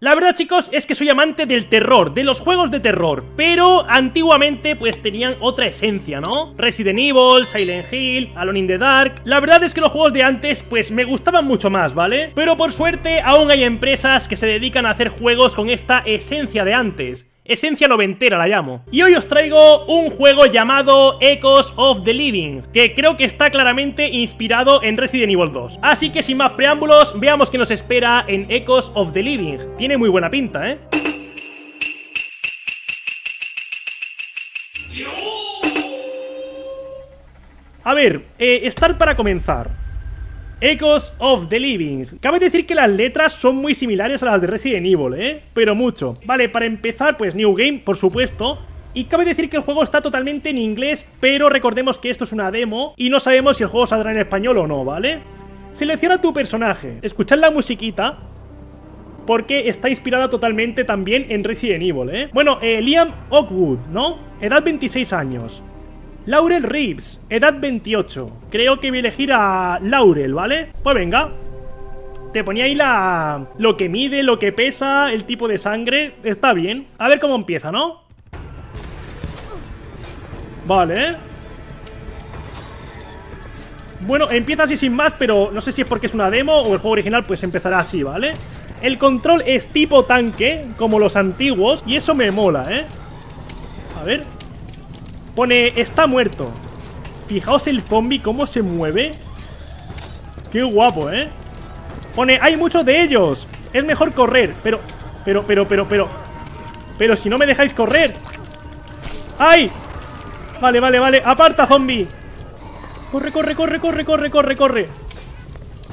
La verdad chicos es que soy amante del terror, de los juegos de terror Pero antiguamente pues tenían otra esencia, ¿no? Resident Evil, Silent Hill, Alone in the Dark La verdad es que los juegos de antes pues me gustaban mucho más, ¿vale? Pero por suerte aún hay empresas que se dedican a hacer juegos con esta esencia de antes esencia noventera la llamo. Y hoy os traigo un juego llamado Echoes of the Living, que creo que está claramente inspirado en Resident Evil 2. Así que sin más preámbulos, veamos qué nos espera en Echoes of the Living. Tiene muy buena pinta, ¿eh? A ver, eh, start para comenzar. Echoes of the Living. Cabe decir que las letras son muy similares a las de Resident Evil, ¿eh? Pero mucho. Vale, para empezar, pues New Game, por supuesto. Y cabe decir que el juego está totalmente en inglés, pero recordemos que esto es una demo y no sabemos si el juego saldrá en español o no, ¿vale? Selecciona tu personaje, escuchad la musiquita, porque está inspirada totalmente también en Resident Evil, ¿eh? Bueno, eh, Liam Oakwood, ¿no? Edad 26 años. Laurel Reeves, edad 28. Creo que voy a elegir a Laurel, ¿vale? Pues venga. Te ponía ahí la... lo que mide, lo que pesa, el tipo de sangre. Está bien. A ver cómo empieza, ¿no? Vale. Bueno, empieza así sin más, pero no sé si es porque es una demo o el juego original pues empezará así, ¿vale? El control es tipo tanque, como los antiguos, y eso me mola, ¿eh? A ver... Pone, está muerto. Fijaos el zombie cómo se mueve. Qué guapo, ¿eh? Pone, hay muchos de ellos. Es mejor correr. Pero, pero, pero, pero, pero. Pero si no me dejáis correr. ¡Ay! Vale, vale, vale. Aparta, zombie. Corre, corre, corre, corre, corre, corre, corre.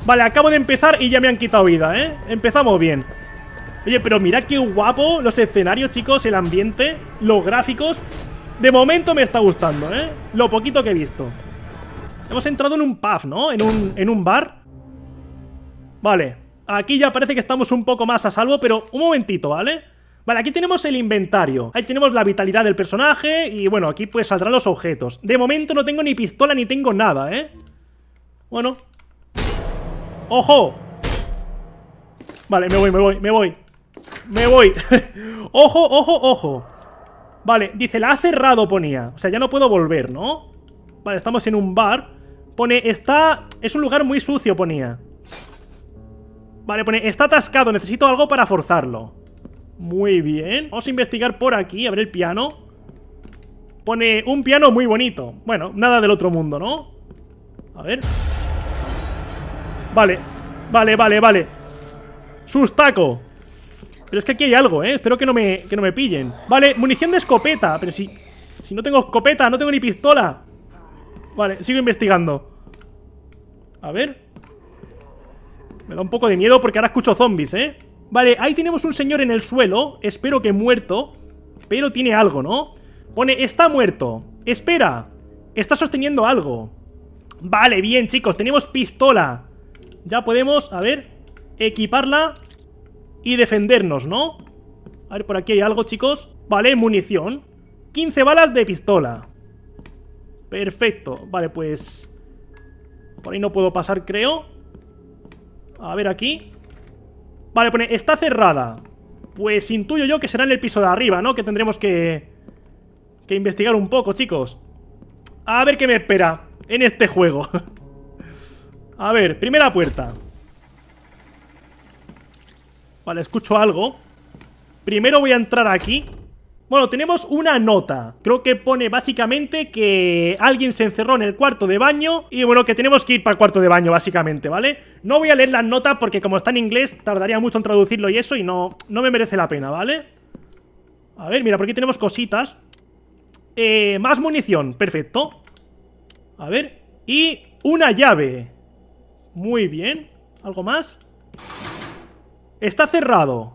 Vale, acabo de empezar y ya me han quitado vida, ¿eh? Empezamos bien. Oye, pero mira qué guapo los escenarios, chicos, el ambiente, los gráficos. De momento me está gustando, ¿eh? Lo poquito que he visto. Hemos entrado en un pub, ¿no? En un, en un bar. Vale. Aquí ya parece que estamos un poco más a salvo, pero un momentito, ¿vale? Vale, aquí tenemos el inventario. Ahí tenemos la vitalidad del personaje y, bueno, aquí pues saldrán los objetos. De momento no tengo ni pistola ni tengo nada, ¿eh? Bueno. ¡Ojo! Vale, me voy, me voy, me voy. Me voy. ¡Ojo, ojo, ojo! Vale, dice, la ha cerrado, ponía. O sea, ya no puedo volver, ¿no? Vale, estamos en un bar. Pone, está... Es un lugar muy sucio, ponía. Vale, pone, está atascado, necesito algo para forzarlo. Muy bien. Vamos a investigar por aquí, a ver el piano. Pone un piano muy bonito. Bueno, nada del otro mundo, ¿no? A ver. Vale, vale, vale, vale. Sustaco es que aquí hay algo, ¿eh? Espero que no me, no me pillen Vale, munición de escopeta Pero si, si no tengo escopeta, no tengo ni pistola Vale, sigo investigando A ver Me da un poco de miedo porque ahora escucho zombies, ¿eh? Vale, ahí tenemos un señor en el suelo Espero que muerto Pero tiene algo, ¿no? Pone, está muerto Espera Está sosteniendo algo Vale, bien, chicos, tenemos pistola Ya podemos, a ver Equiparla y defendernos, ¿no? A ver, por aquí hay algo, chicos. Vale, munición. 15 balas de pistola. Perfecto. Vale, pues... Por ahí no puedo pasar, creo. A ver aquí. Vale, pone... Está cerrada. Pues intuyo yo que será en el piso de arriba, ¿no? Que tendremos que... Que investigar un poco, chicos. A ver qué me espera en este juego. A ver, primera puerta. Vale, escucho algo. Primero voy a entrar aquí. Bueno, tenemos una nota. Creo que pone básicamente que alguien se encerró en el cuarto de baño y bueno, que tenemos que ir para el cuarto de baño básicamente, ¿vale? No voy a leer la nota porque como está en inglés tardaría mucho en traducirlo y eso y no, no me merece la pena, ¿vale? A ver, mira, por aquí tenemos cositas. Eh, más munición, perfecto. A ver, y una llave. Muy bien. ¿Algo más? Está cerrado.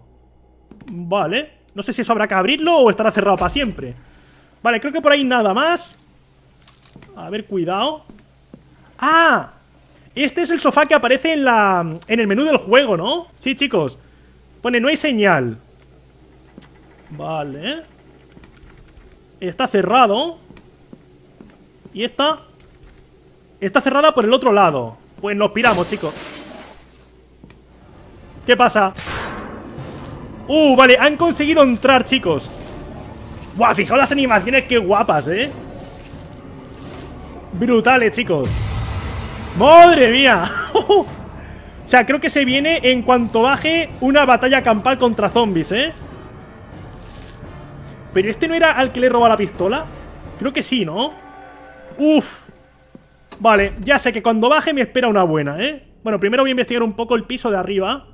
Vale. No sé si eso habrá que abrirlo o estará cerrado para siempre. Vale, creo que por ahí nada más. A ver, cuidado. ¡Ah! Este es el sofá que aparece en, la, en el menú del juego, ¿no? Sí, chicos. Pone, no hay señal. Vale. Está cerrado. Y esta... Está cerrada por el otro lado. Pues nos piramos, chicos. ¿Qué pasa? Uh, vale, han conseguido entrar, chicos Buah, fijaos las animaciones, qué guapas, ¿eh? Brutales, chicos ¡Madre mía! o sea, creo que se viene en cuanto baje una batalla campal contra zombies, ¿eh? ¿Pero este no era al que le roba la pistola? Creo que sí, ¿no? ¡Uf! Vale, ya sé que cuando baje me espera una buena, ¿eh? Bueno, primero voy a investigar un poco el piso de arriba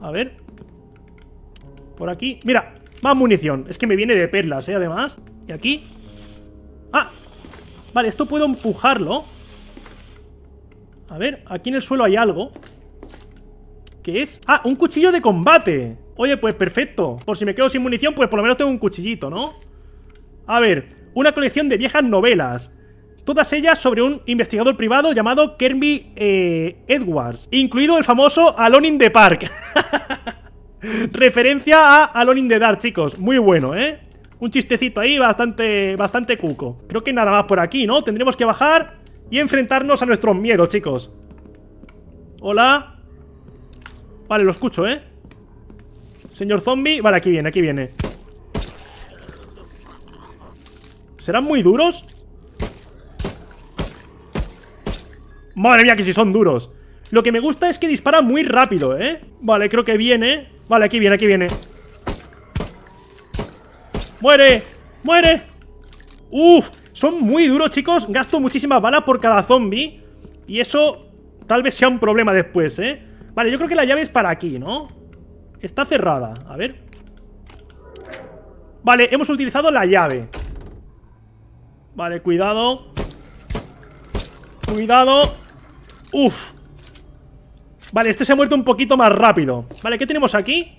a ver. Por aquí. Mira, más munición. Es que me viene de perlas, ¿eh? Además. Y aquí. ¡Ah! Vale, esto puedo empujarlo. A ver, aquí en el suelo hay algo. ¿Qué es? ¡Ah! ¡Un cuchillo de combate! Oye, pues perfecto. Por si me quedo sin munición, pues por lo menos tengo un cuchillito, ¿no? A ver, una colección de viejas novelas todas ellas sobre un investigador privado llamado Kermit eh, Edwards, incluido el famoso Alonin de Park. Referencia a Alonin de Dar, Dark, chicos. Muy bueno, ¿eh? Un chistecito ahí bastante, bastante cuco. Creo que nada más por aquí, ¿no? Tendremos que bajar y enfrentarnos a nuestros miedos, chicos. Hola. Vale, lo escucho, ¿eh? Señor zombie. Vale, aquí viene, aquí viene. ¿Serán muy duros? Madre mía, que si son duros Lo que me gusta es que dispara muy rápido, ¿eh? Vale, creo que viene Vale, aquí viene, aquí viene ¡Muere! ¡Muere! ¡Uf! Son muy duros, chicos Gasto muchísima bala por cada zombie Y eso tal vez sea un problema después, ¿eh? Vale, yo creo que la llave es para aquí, ¿no? Está cerrada, a ver Vale, hemos utilizado la llave Vale, cuidado Cuidado Uf Vale, este se ha muerto un poquito más rápido Vale, ¿qué tenemos aquí?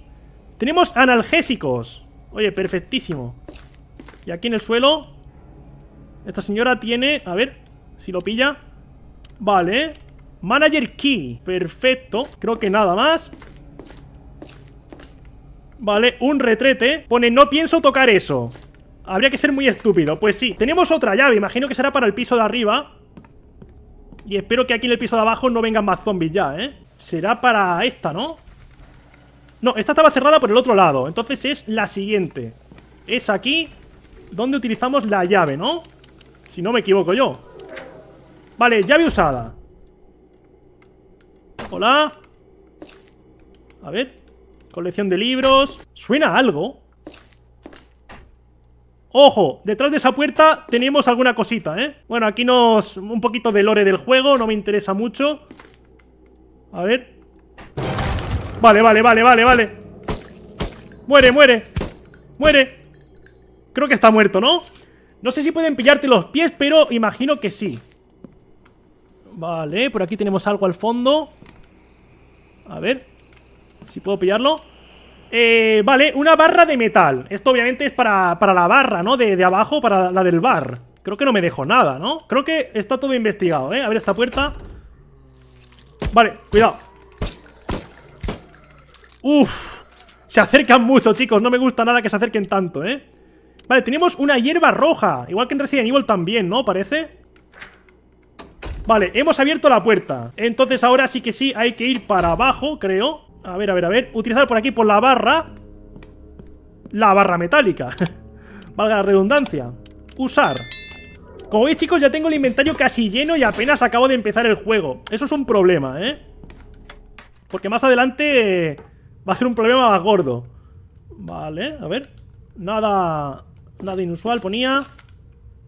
Tenemos analgésicos Oye, perfectísimo Y aquí en el suelo Esta señora tiene... A ver si lo pilla Vale Manager Key Perfecto Creo que nada más Vale, un retrete Pone, no pienso tocar eso Habría que ser muy estúpido Pues sí Tenemos otra llave Imagino que será para el piso de arriba y espero que aquí en el piso de abajo no vengan más zombies ya, ¿eh? Será para esta, ¿no? No, esta estaba cerrada por el otro lado. Entonces es la siguiente. Es aquí donde utilizamos la llave, ¿no? Si no me equivoco yo. Vale, llave usada. Hola. A ver. Colección de libros. Suena algo. Ojo, detrás de esa puerta tenemos alguna cosita, ¿eh? Bueno, aquí nos... un poquito de lore del juego, no me interesa mucho A ver Vale, vale, vale, vale, vale Muere, muere Muere Creo que está muerto, ¿no? No sé si pueden pillarte los pies, pero imagino que sí Vale, por aquí tenemos algo al fondo A ver Si puedo pillarlo eh, vale, una barra de metal. Esto obviamente es para, la barra, ¿no? De, abajo, para la del bar. Creo que no me dejo nada, ¿no? Creo que está todo investigado, ¿eh? A ver esta puerta. Vale, cuidado. Uf. Se acercan mucho, chicos. No me gusta nada que se acerquen tanto, ¿eh? Vale, tenemos una hierba roja. Igual que en Resident Evil también, ¿no? Parece. Vale, hemos abierto la puerta. Entonces ahora sí que sí hay que ir para abajo, creo. A ver, a ver, a ver. Utilizar por aquí, por la barra. La barra metálica. Valga la redundancia. Usar. Como veis, chicos, ya tengo el inventario casi lleno y apenas acabo de empezar el juego. Eso es un problema, ¿eh? Porque más adelante va a ser un problema más gordo. Vale, a ver. Nada, nada inusual, ponía...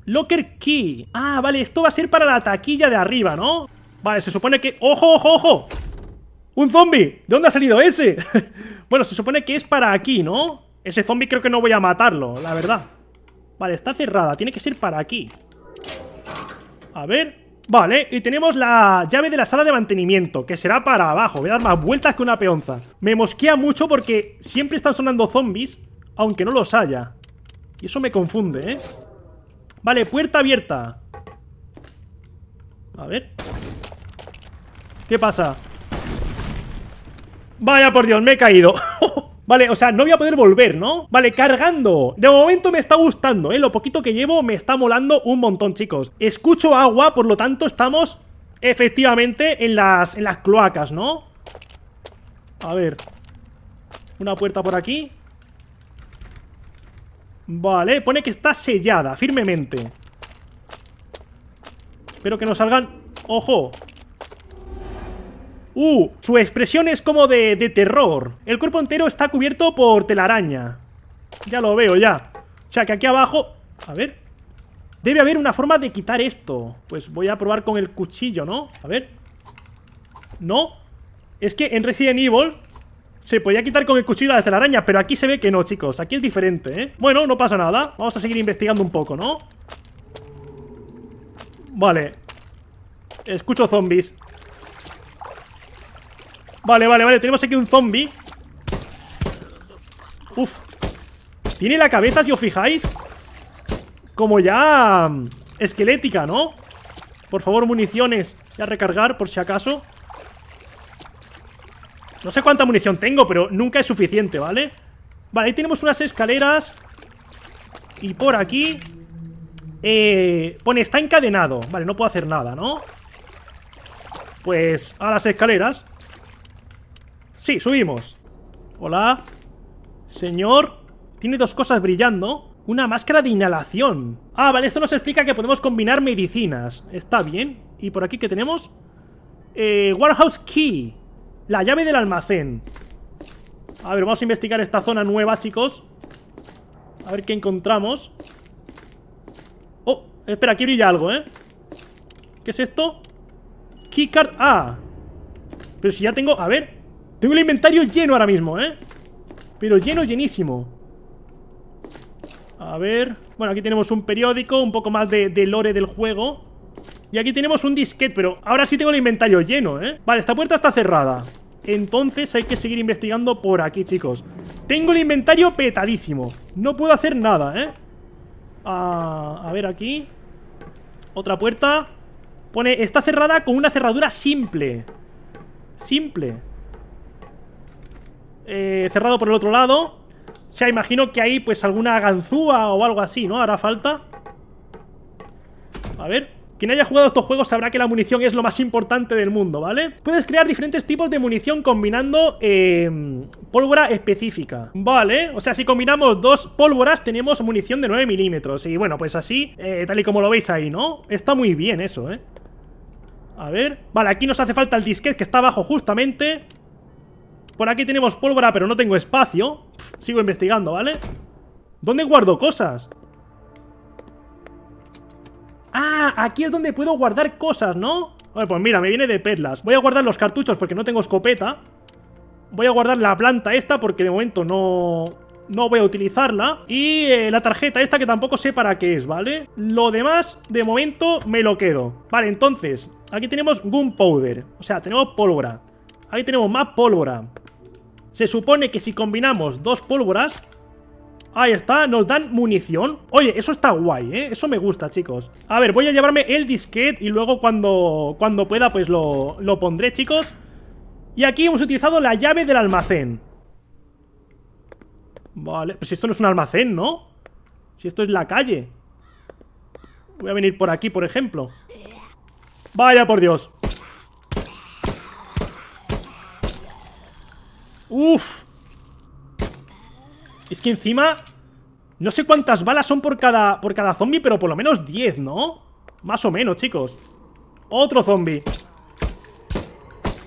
Locker Key. Ah, vale, esto va a ser para la taquilla de arriba, ¿no? Vale, se supone que... ¡Ojo, ojo, ojo! ¡Un zombie! ¿De dónde ha salido ese? bueno, se supone que es para aquí, ¿no? Ese zombie creo que no voy a matarlo, la verdad Vale, está cerrada, tiene que ser para aquí A ver Vale, y tenemos la llave de la sala de mantenimiento Que será para abajo, voy a dar más vueltas que una peonza Me mosquea mucho porque siempre están sonando zombies Aunque no los haya Y eso me confunde, ¿eh? Vale, puerta abierta A ver ¿Qué pasa? Vaya por Dios, me he caído. Vale, o sea, no voy a poder volver, ¿no? Vale, cargando. De momento me está gustando, ¿eh? Lo poquito que llevo me está molando un montón, chicos. Escucho agua, por lo tanto estamos efectivamente en las, las cloacas, ¿no? A ver. Una puerta por aquí. Vale, pone que está sellada, firmemente. Espero que no salgan... ¡Ojo! ¡Uh! Su expresión es como de, terror. El cuerpo entero está cubierto por telaraña. Ya lo veo, ya. O sea, que aquí abajo... A ver. Debe haber una forma de quitar esto. Pues voy a probar con el cuchillo, ¿no? A ver. No. Es que en Resident Evil se podía quitar con el cuchillo la telaraña, pero aquí se ve que no, chicos. Aquí es diferente, ¿eh? Bueno, no pasa nada. Vamos a seguir investigando un poco, ¿no? Vale. Escucho zombies. Vale, vale, vale, tenemos aquí un zombie Uf Tiene la cabeza, si os fijáis Como ya... Mm, esquelética, ¿no? Por favor, municiones Ya a recargar, por si acaso No sé cuánta munición tengo, pero nunca es suficiente, ¿vale? Vale, ahí tenemos unas escaleras Y por aquí eh, Pone, está encadenado Vale, no puedo hacer nada, ¿no? Pues a las escaleras Sí, subimos. Hola. Señor. Tiene dos cosas brillando. Una máscara de inhalación. Ah, vale, esto nos explica que podemos combinar medicinas. Está bien. ¿Y por aquí qué tenemos? Eh, warehouse Key. La llave del almacén. A ver, vamos a investigar esta zona nueva, chicos. A ver qué encontramos. Oh, espera, aquí brilla algo, ¿eh? ¿Qué es esto? Keycard... A. Pero si ya tengo... A ver, tengo el inventario lleno ahora mismo, ¿eh? Pero lleno, llenísimo A ver... Bueno, aquí tenemos un periódico Un poco más de, lore del juego Y aquí tenemos un disquete Pero ahora sí tengo el inventario lleno, ¿eh? Vale, esta puerta está cerrada Entonces hay que seguir investigando por aquí, chicos Tengo el inventario petadísimo No puedo hacer nada, ¿eh? a ver aquí Otra puerta Pone, está cerrada con una cerradura simple Simple eh, cerrado por el otro lado. O sea, imagino que hay pues alguna ganzúa o algo así, ¿no? Hará falta. A ver... Quien haya jugado estos juegos sabrá que la munición es lo más importante del mundo, ¿vale? Puedes crear diferentes tipos de munición combinando em, pólvora específica. Vale, o sea, si combinamos dos pólvoras tenemos munición de 9 milímetros. Y bueno, pues así, eh, tal y como lo veis ahí, ¿no? Está muy bien eso, ¿eh? A ver... Vale, aquí nos hace falta el disquete que está abajo justamente... Por aquí tenemos pólvora, pero no tengo espacio. sigo investigando, ¿vale? ¿Dónde guardo cosas? Ah, aquí es donde puedo guardar cosas, ¿no? Vale, pues mira, me viene de perlas. Voy a guardar los cartuchos porque no tengo escopeta. Voy a guardar la planta esta porque de momento no, no voy a utilizarla. Y eh, la tarjeta esta que tampoco sé para qué es, ¿vale? Lo demás, de momento, me lo quedo. Vale, entonces, aquí tenemos gunpowder. O sea, tenemos pólvora. Aquí tenemos más pólvora. Se supone que si combinamos dos pólvoras... Ahí está, nos dan munición. Oye, eso está guay, ¿eh? Eso me gusta, chicos. A ver, voy a llevarme el disquete y luego cuando, cuando pueda pues lo, pondré, chicos. Y aquí hemos utilizado la llave del almacén. Vale, pues esto no es un almacén, ¿no? Si esto es la calle Voy a venir por aquí, por ejemplo Vaya por Dios ¡Uf! Es que encima... No sé cuántas balas son por cada, por cada zombie, pero por lo menos 10, ¿no? Más o menos, chicos. Otro zombie.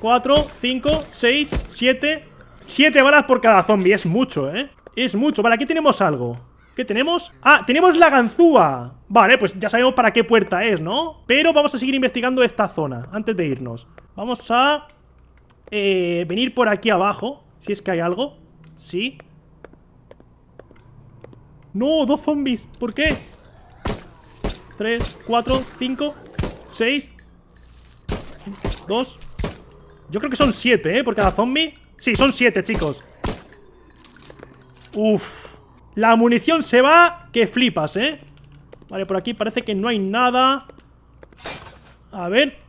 4, 5, 6, 7... 7 balas por cada zombie. Es mucho, ¿eh? Es mucho. Vale, aquí tenemos algo. ¿Qué tenemos? ¡Ah! ¡Tenemos la ganzúa! Vale, pues ya sabemos para qué puerta es, ¿no? Pero vamos a seguir investigando esta zona antes de irnos. Vamos a... Eh, venir por aquí abajo si es que hay algo. Sí. No, dos zombies. ¿Por qué? Tres, cuatro, cinco, seis. Dos. Yo creo que son siete, ¿eh? Por cada zombie. Sí, son siete, chicos. Uf. La munición se va que flipas, ¿eh? Vale, por aquí parece que no hay nada. A ver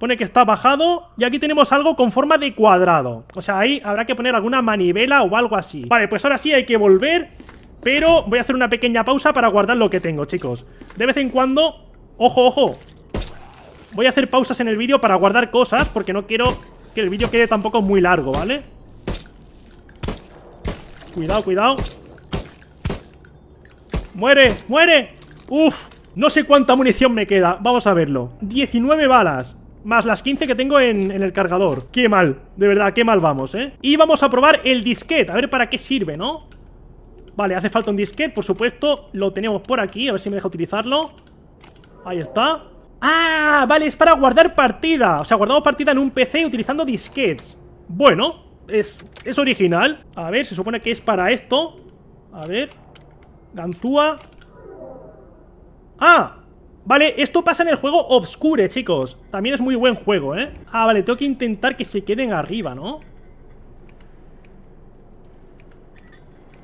pone que está bajado y aquí tenemos algo con forma de cuadrado. O sea, ahí habrá que poner alguna manivela o algo así. Vale, pues ahora sí hay que volver, pero voy a hacer una pequeña pausa para guardar lo que tengo, chicos. De vez en cuando... ¡Ojo, ojo! Voy a hacer pausas en el vídeo para guardar cosas porque no quiero que el vídeo quede tampoco muy largo, ¿vale? Cuidado, cuidado. ¡Muere! ¡Muere! ¡Uf! No sé cuánta munición me queda. Vamos a verlo. 19 balas. Más las 15 que tengo en, el cargador Qué mal, de verdad, qué mal vamos, ¿eh? Y vamos a probar el disquete, a ver para qué sirve, ¿no? Vale, hace falta un disquete, por supuesto Lo tenemos por aquí, a ver si me deja utilizarlo Ahí está ¡Ah! Vale, es para guardar partida O sea, guardamos partida en un PC utilizando disquetes Bueno, es, es original A ver, se supone que es para esto A ver Ganzúa ¡Ah! Vale, esto pasa en el juego Obscure, chicos También es muy buen juego, ¿eh? Ah, vale, tengo que intentar que se queden arriba, ¿no?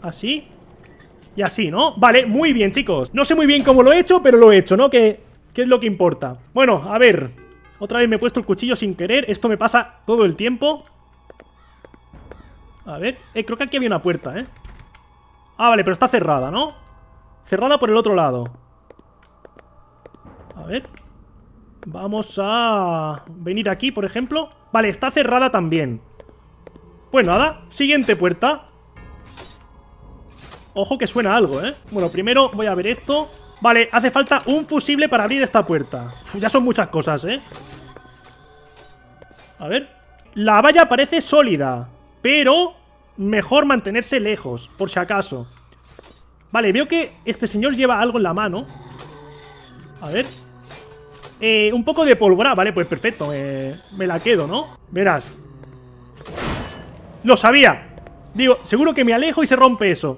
Así Y así, ¿no? Vale, muy bien, chicos No sé muy bien cómo lo he hecho, pero lo he hecho, ¿no? ¿Qué es lo que importa Bueno, a ver Otra vez me he puesto el cuchillo sin querer Esto me pasa todo el tiempo A ver eh, creo que aquí había una puerta, ¿eh? Ah, vale, pero está cerrada, ¿no? Cerrada por el otro lado ver. Vamos a venir aquí, por ejemplo. Vale, está cerrada también. Pues nada, siguiente puerta. Ojo que suena algo, ¿eh? Bueno, primero voy a ver esto. Vale, hace falta un fusible para abrir esta puerta. ya son muchas cosas, ¿eh? A ver. La valla parece sólida, pero mejor mantenerse lejos, por si acaso. Vale, veo que este señor lleva algo en la mano. A ver, eh, un poco de pólvora, vale, pues perfecto. me la quedo, ¿no? Verás. Lo sabía. Digo, seguro que me alejo y se rompe eso.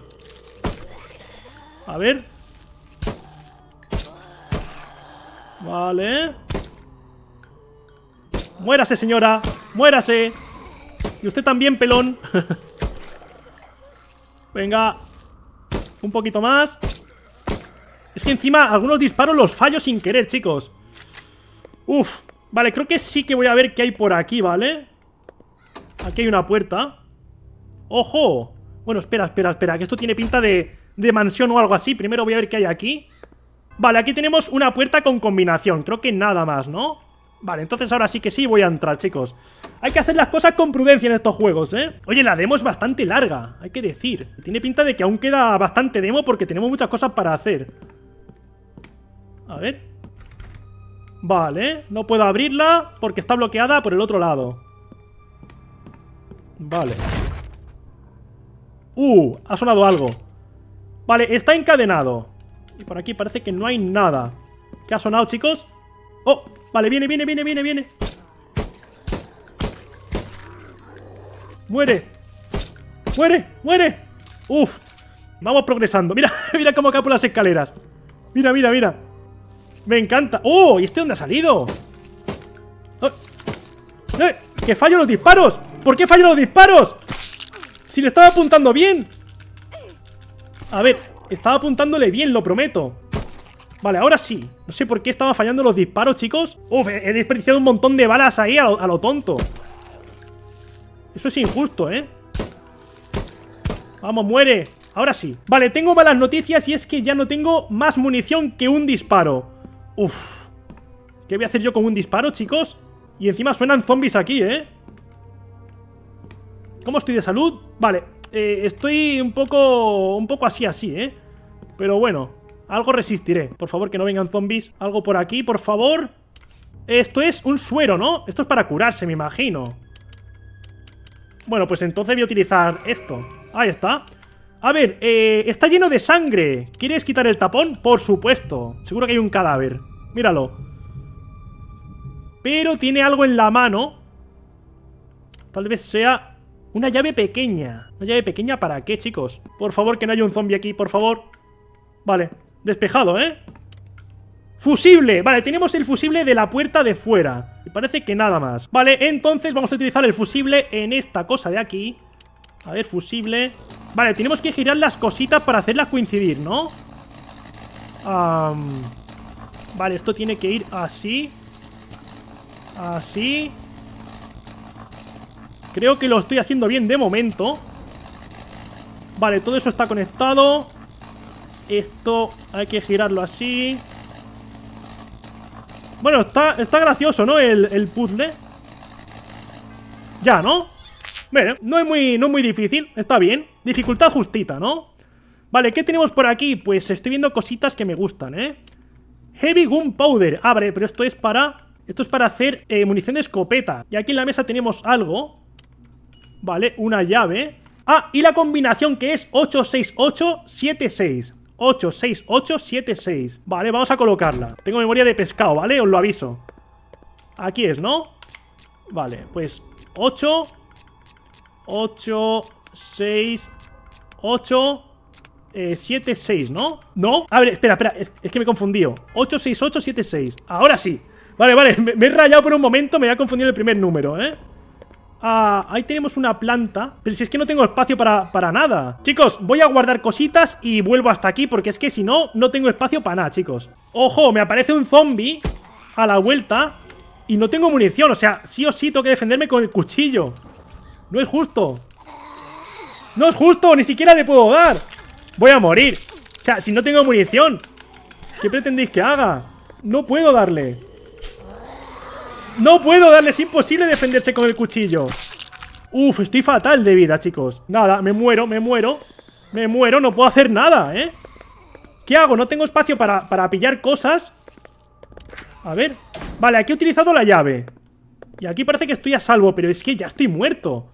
A ver. Vale. Muérase, señora. Muérase. Y usted también, pelón. Venga. Un poquito más. Es que encima algunos disparos los fallo sin querer, chicos. Uf, vale, creo que sí que voy a ver qué hay por aquí, ¿vale? Aquí hay una puerta ¡Ojo! Bueno, espera, espera, espera Que esto tiene pinta de, de mansión o algo así Primero voy a ver qué hay aquí Vale, aquí tenemos una puerta con combinación Creo que nada más, ¿no? Vale, entonces ahora sí que sí voy a entrar, chicos Hay que hacer las cosas con prudencia en estos juegos, ¿eh? Oye, la demo es bastante larga, hay que decir Tiene pinta de que aún queda bastante demo porque tenemos muchas cosas para hacer A ver Vale, no puedo abrirla porque está bloqueada por el otro lado. Vale. Uh, ha sonado algo. Vale, está encadenado. Y por aquí parece que no hay nada. ¿Qué ha sonado, chicos? Oh, vale, viene, viene, viene, viene, viene. Muere. Muere, muere. Uf. Vamos progresando. Mira, mira cómo acabo las escaleras. Mira, mira, mira. Me encanta. ¡Oh! ¿Y este dónde ha salido? ¡Eh! ¡Que fallo los disparos! ¿Por qué fallo los disparos? Si le estaba apuntando bien. A ver, estaba apuntándole bien, lo prometo. Vale, ahora sí. No sé por qué estaba fallando los disparos, chicos. Uf, he desperdiciado un montón de balas ahí a lo tonto. Eso es injusto, ¿eh? Vamos, muere. Ahora sí. Vale, tengo malas noticias y es que ya no tengo más munición que un disparo. Uf. ¿Qué voy a hacer yo con un disparo, chicos? Y encima suenan zombies aquí, ¿eh? ¿Cómo estoy de salud? Vale, eh, estoy un poco... Un poco así, así, ¿eh? Pero bueno, algo resistiré. Por favor, que no vengan zombies. Algo por aquí, por favor. Esto es un suero, ¿no? Esto es para curarse, me imagino. Bueno, pues entonces voy a utilizar esto. Ahí está. A ver, eh, está lleno de sangre. ¿Quieres quitar el tapón? Por supuesto. Seguro que hay un cadáver. Míralo. Pero tiene algo en la mano. Tal vez sea una llave pequeña. ¿Una llave pequeña para qué, chicos? Por favor, que no haya un zombie aquí, por favor. Vale, despejado, ¿eh? ¡Fusible! Vale, tenemos el fusible de la puerta de fuera. Y parece que nada más. Vale, entonces vamos a utilizar el fusible en esta cosa de aquí. A ver, fusible... Vale, tenemos que girar las cositas para hacerlas coincidir, ¿no? vale, esto tiene que ir así. Así. Creo que lo estoy haciendo bien de momento. Vale, todo eso está conectado. Esto hay que girarlo así. Bueno, está, gracioso, ¿no? El, el puzzle. Ya, ¿no? Bueno, no es muy, no es muy difícil. Está bien. Dificultad justita, ¿no? Vale, ¿qué tenemos por aquí? Pues estoy viendo cositas que me gustan, ¿eh? Heavy Gunpowder. Ah, vale, pero esto es para... Esto es para hacer eh, munición de escopeta. Y aquí en la mesa tenemos algo. Vale, una llave. Ah, y la combinación que es 86876. 86876. Vale, vamos a colocarla. Tengo memoria de pescado, ¿vale? Os lo aviso. Aquí es, ¿no? Vale, pues 8... 8, 6, 8, 7, 6, ¿no? ¿No? A ver, espera, espera, es, que me he confundido. 8, 6, 8, 7, 6. Ahora sí. Vale, vale, me, he rayado por un momento, me había confundido el primer número, ¿eh? Ah, ahí tenemos una planta Pero si es que no tengo espacio para, para nada Chicos, voy a guardar cositas y vuelvo hasta aquí Porque es que si no, no tengo espacio para nada, chicos ¡Ojo! Me aparece un zombie A la vuelta Y no tengo munición, o sea, sí o sí tengo que defenderme con el cuchillo No es justo no es justo, ni siquiera le puedo dar Voy a morir O sea, si no tengo munición ¿Qué pretendéis que haga? No puedo darle No puedo darle, es imposible defenderse con el cuchillo Uf, estoy fatal de vida, chicos Nada, me muero, me muero Me muero, no puedo hacer nada, ¿eh? ¿Qué hago? No tengo espacio para, para pillar cosas A ver Vale, aquí he utilizado la llave Y aquí parece que estoy a salvo Pero es que ya estoy muerto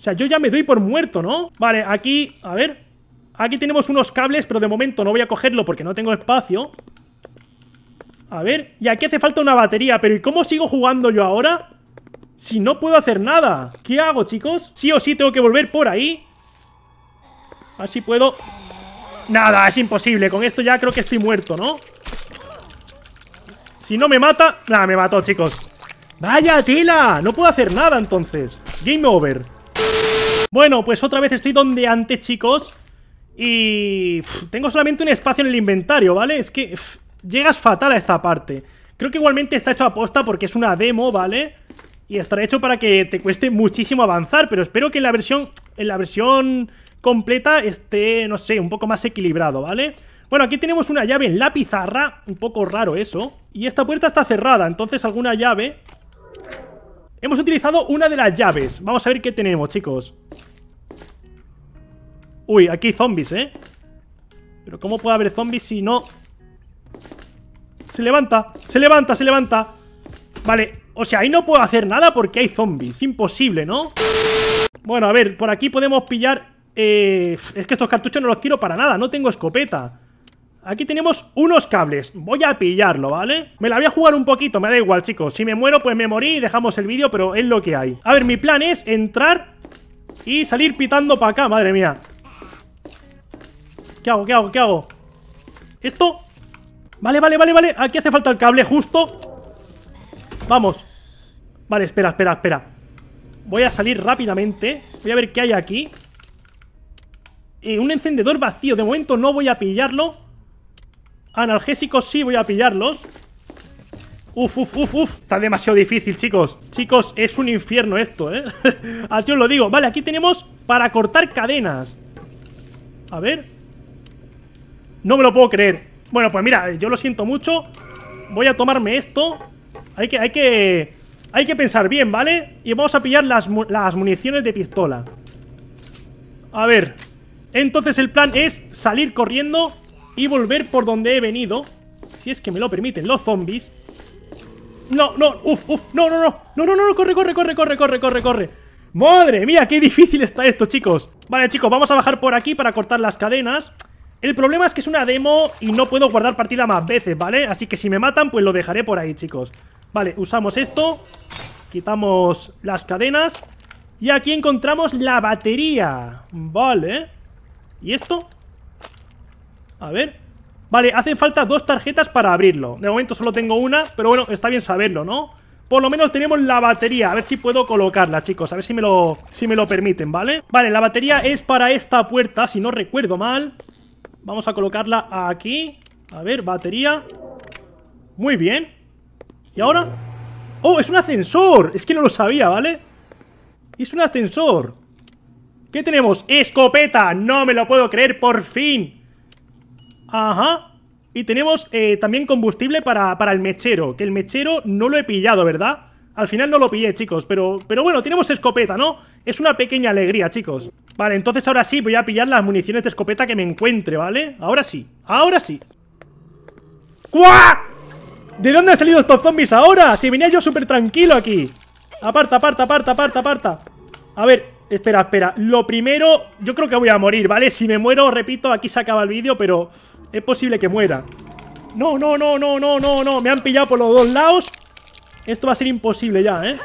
o sea, yo ya me doy por muerto, ¿no? Vale, aquí, a ver Aquí tenemos unos cables, pero de momento no voy a cogerlo porque no tengo espacio A ver, y aquí hace falta una batería Pero ¿y cómo sigo jugando yo ahora? Si no puedo hacer nada ¿Qué hago, chicos? Sí o sí tengo que volver por ahí Así puedo Nada, es imposible Con esto ya creo que estoy muerto, ¿no? Si no me mata... Nada, me mató, chicos Vaya tela, no puedo hacer nada entonces Game over bueno, pues otra vez estoy donde antes, chicos. Y tengo solamente un espacio en el inventario, ¿vale? Es que llegas fatal a esta parte. Creo que igualmente está hecho a posta porque es una demo, ¿vale? Y estará hecho para que te cueste muchísimo avanzar, pero espero que en la versión, en la versión completa esté, no sé, un poco más equilibrado, ¿vale? Bueno, aquí tenemos una llave en la pizarra, un poco raro eso. Y esta puerta está cerrada, entonces alguna llave Hemos utilizado una de las llaves. Vamos a ver qué tenemos, chicos. Uy, aquí hay zombies, ¿eh? Pero ¿cómo puede haber zombies si no...? Se levanta, se levanta, se levanta. Vale, o sea, ahí no puedo hacer nada porque hay zombies. Imposible, ¿no? Bueno, a ver, por aquí podemos pillar... Eh, es que estos cartuchos no los quiero para nada, no tengo escopeta. Aquí tenemos unos cables, voy a pillarlo, ¿vale? Me la voy a jugar un poquito, me da igual, chicos Si me muero, pues me morí y dejamos el vídeo, pero es lo que hay A ver, mi plan es entrar y salir pitando para acá, madre mía ¿Qué hago, qué hago, qué hago? Esto... Vale, vale, vale, vale Aquí hace falta el cable justo Vamos Vale, espera, espera, espera Voy a salir rápidamente Voy a ver qué hay aquí y eh, Un encendedor vacío, de momento no voy a pillarlo Analgésicos sí voy a pillarlos Uf, uf, uf, uf Está demasiado difícil, chicos Chicos, es un infierno esto, ¿eh? Así os lo digo Vale, aquí tenemos para cortar cadenas A ver No me lo puedo creer Bueno, pues mira, yo lo siento mucho Voy a tomarme esto Hay que, hay que, hay que pensar bien, ¿vale? Y vamos a pillar las, las municiones de pistola A ver Entonces el plan es salir corriendo y volver por donde he venido, si es que me lo permiten los zombies. No, no, uff uff no, no, no, no, no, no, corre, corre, corre, corre, corre, corre, corre. ¡Madre mía, qué difícil está esto, chicos! Vale, chicos, vamos a bajar por aquí para cortar las cadenas. El problema es que es una demo y no puedo guardar partida más veces, ¿vale? Así que si me matan, pues lo dejaré por ahí, chicos. Vale, usamos esto. Quitamos las cadenas. Y aquí encontramos la batería. Vale. ¿Y esto? A ver. Vale, hacen falta dos tarjetas para abrirlo. De momento solo tengo una, pero bueno, está bien saberlo, ¿no? Por lo menos tenemos la batería, a ver si puedo colocarla, chicos, a ver si me lo, si me lo permiten, ¿vale? Vale, la batería es para esta puerta, si no recuerdo mal. Vamos a colocarla aquí. A ver, batería. Muy bien. ¿Y ahora? ¡Oh, es un ascensor! Es que no lo sabía, ¿vale? Es un ascensor. ¿Qué tenemos? ¡Escopeta! ¡No me lo puedo creer, por fin! Ajá. Y tenemos eh, también combustible para, el mechero, que el mechero no lo he pillado, ¿verdad? Al final no lo pillé, chicos, pero, pero bueno, tenemos escopeta, ¿no? Es una pequeña alegría, chicos. Vale, entonces ahora sí voy a pillar las municiones de escopeta que me encuentre, ¿vale? Ahora sí, ahora sí. ¡Cuá! ¿De dónde han salido estos zombies ahora? Si venía yo súper tranquilo aquí. Aparta, aparta, aparta, aparta, aparta. A ver, espera, espera. Lo primero, yo creo que voy a morir, ¿vale? Si me muero, repito, aquí se acaba el vídeo, pero... Es posible que muera. No, no, no, no, no, no, no. Me han pillado por los dos lados. Esto va a ser imposible ya, ¿eh?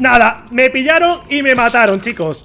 Nada, me pillaron y me mataron, chicos.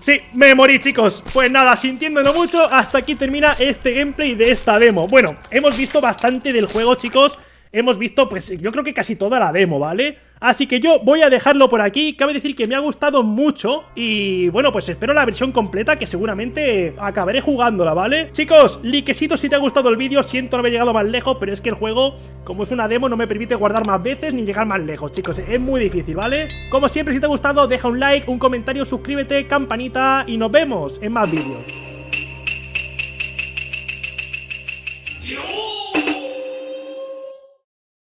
Sí, me morí, chicos. Pues nada, sintiéndolo mucho, hasta aquí termina este gameplay de esta demo. Bueno, hemos visto bastante del juego, chicos hemos visto, pues yo creo que casi toda la demo, ¿vale? Así que yo voy a dejarlo por aquí, cabe decir que me ha gustado mucho y bueno, pues espero la versión completa que seguramente acabaré jugándola, ¿vale? Chicos, liquecito si te ha gustado el vídeo, siento no haber llegado más lejos, pero es que el juego, como es una demo, no me permite guardar más veces ni llegar más lejos, chicos, es muy difícil, ¿vale? Como siempre, si te ha gustado, deja un like, un comentario, suscríbete, campanita y nos vemos en más vídeos.